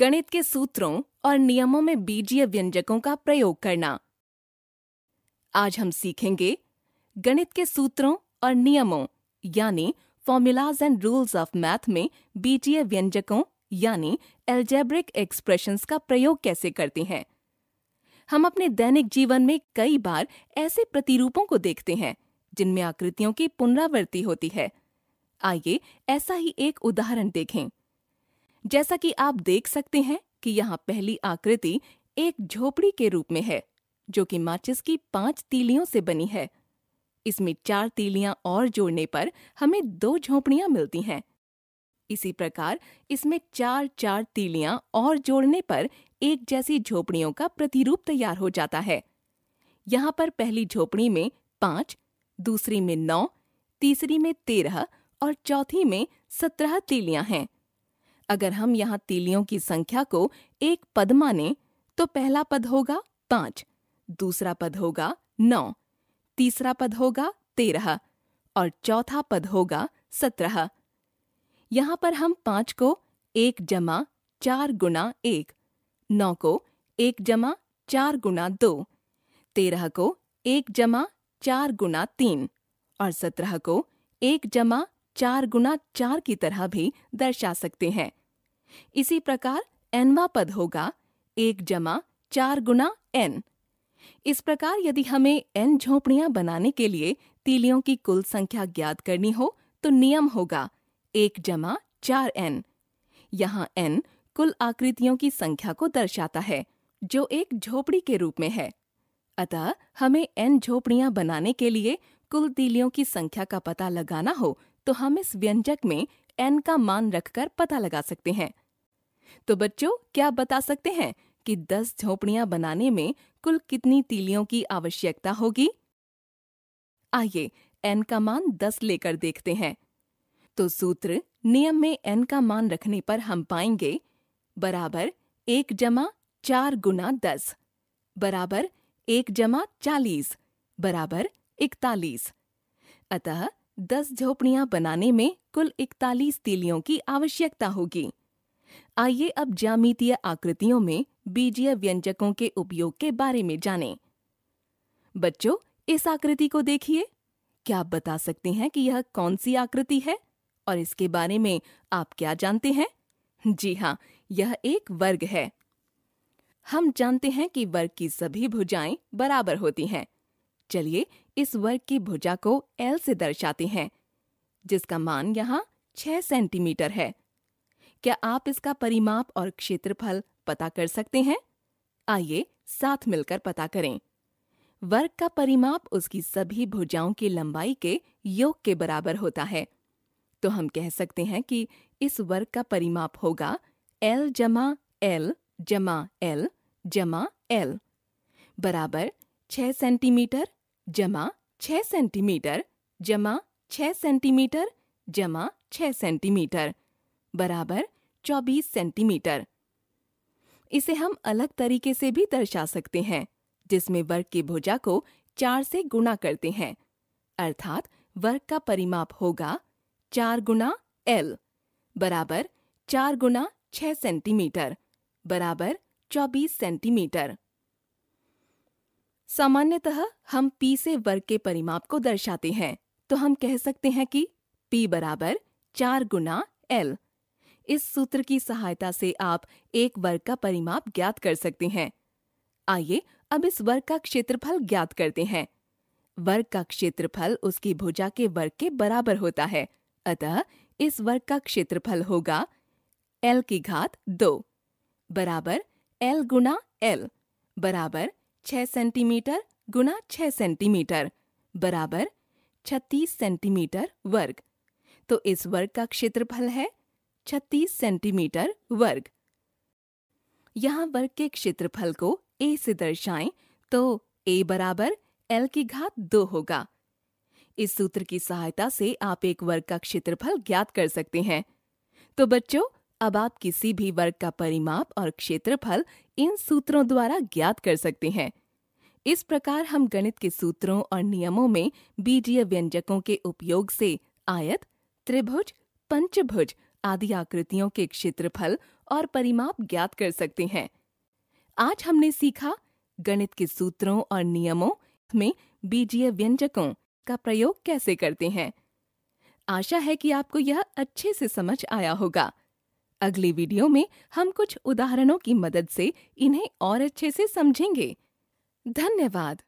गणित के सूत्रों और नियमों में बीजीय व्यंजकों का प्रयोग करना आज हम सीखेंगे गणित के सूत्रों और नियमों यानी formulas and rules of math में बीजीय व्यंजकों यानी एल्जेब्रिक एक्सप्रेशंस का प्रयोग कैसे करते हैं हम अपने दैनिक जीवन में कई बार ऐसे प्रतिरूपों को देखते हैं जिनमें आकृतियों की पुनरावृत्ति होती है आइए ऐसा ही एक उदाहरण देखें जैसा कि आप देख सकते हैं कि यहाँ पहली आकृति एक झोपड़ी के रूप में है जो कि माचिस की पांच तीलियों से बनी है इसमें चार तीलियां और जोड़ने पर हमें दो झोपड़ियां मिलती हैं इसी प्रकार इसमें चार चार तीलियां और जोड़ने पर एक जैसी झोपड़ियों का प्रतिरूप तैयार हो जाता है यहाँ पर पहली झोपड़ी में पांच दूसरी में नौ तीसरी में तेरह और चौथी में सत्रह तीलियां हैं अगर हम यहाँ तीलियों की संख्या को एक पद माने तो पहला पद होगा पांच दूसरा पद होगा नौ तीसरा पद होगा तेरह और चौथा पद होगा सत्रह यहाँ पर हम पांच को एक जमा चार गुना एक नौ को एक जमा चार गुना दो तेरह को एक जमा चार गुना तीन और सत्रह को एक जमा चार गुना चार की तरह भी दर्शा सकते हैं इसी प्रकार एनवा पद होगा एक जमा चार गुना एन इस प्रकार यदि हमें एन झोपड़ियां बनाने के लिए तीलियों की कुल संख्या ज्ञात करनी हो तो नियम होगा एक जमा चार एन यहाँ एन कुल आकृतियों की संख्या को दर्शाता है जो एक झोपड़ी के रूप में है अतः हमें एन झोपड़ियां बनाने के लिए कुल तीलियों की संख्या का पता लगाना हो तो हम इस व्यंजक में एन का मान रखकर पता लगा सकते हैं तो बच्चों क्या बता सकते हैं कि 10 झोपड़ियां बनाने में कुल कितनी तीलियों की आवश्यकता होगी आइए एन का मान 10 लेकर देखते हैं तो सूत्र नियम में एन का मान रखने पर हम पाएंगे बराबर एक जमा चार गुना दस बराबर एक जमा चालीस बराबर इकतालीस अतः दस झोपड़ियां बनाने में कुल इकतालीस तीलियों की आवश्यकता होगी आइए अब ज्यामितीय आकृतियों में बीजीय व्यंजकों के उपयोग के बारे में जानें। बच्चों इस आकृति को देखिए क्या आप बता सकते हैं कि यह कौन सी आकृति है और इसके बारे में आप क्या जानते हैं जी हाँ यह एक वर्ग है हम जानते हैं कि वर्ग की सभी भुजाएं बराबर होती हैं चलिए इस वर्ग की भुजा को एल से दर्शाते हैं जिसका मान यहाँ छह सेंटीमीटर है क्या आप इसका परिमाप और क्षेत्रफल पता कर सकते हैं आइए साथ मिलकर पता करें वर्ग का परिमाप उसकी सभी भुजाओं की लंबाई के योग के बराबर होता है तो हम कह सकते हैं कि इस वर्ग का परिमाप होगा एल जमा एल जमा एल जमा एल बराबर छह सेंटीमीटर जमा छह सेंटीमीटर जमा छह सेंटीमीटर जमा छह सेंटीमीटर बराबर चौबीस सेंटीमीटर इसे हम अलग तरीके से भी दर्शा सकते हैं जिसमें वर्ग की भुजा को चार से गुणा करते हैं अर्थात वर्ग का परिमाप होगा चार गुना एल बराबर चार गुना छह सेंटीमीटर बराबर चौबीस सेंटीमीटर सामान्यतः हम पी से वर्ग के परिमाप को दर्शाते हैं तो हम कह सकते हैं कि पी बराबर चार गुना एल इस सूत्र की सहायता से आप एक वर्ग का परिमाप ज्ञात कर सकते हैं आइए अब इस वर्ग का क्षेत्रफल ज्ञात करते हैं वर्ग का क्षेत्रफल उसकी भुजा के वर्ग के बराबर होता है अतः इस वर्ग का क्षेत्रफल होगा एल की घात दो बराबर एल गुना एल बराबर छह सेंटीमीटर गुना छह सेंटीमीटर बराबर छत्तीस सेंटीमीटर वर्ग तो इस वर्ग का क्षेत्रफल है छत्तीस सेंटीमीटर वर्ग यहाँ वर्ग के क्षेत्रफल को ए से दर्शाएं तो ए बराबर एल की घात दो होगा इस सूत्र की सहायता से आप एक वर्ग का क्षेत्रफल ज्ञात कर सकते हैं तो बच्चों अब आप किसी भी वर्ग का परिमाप और क्षेत्रफल इन सूत्रों द्वारा ज्ञात कर सकते हैं इस प्रकार हम गणित के सूत्रों और नियमों में बीजीय व्यंजकों के उपयोग से आयत त्रिभुज पंचभुज आदि आकृतियों के क्षेत्रफल और परिमाप ज्ञात कर सकते हैं आज हमने सीखा गणित के सूत्रों और नियमों में बीजीय व्यंजकों का प्रयोग कैसे करते हैं आशा है कि आपको यह अच्छे से समझ आया होगा अगले वीडियो में हम कुछ उदाहरणों की मदद से इन्हें और अच्छे से समझेंगे धन्यवाद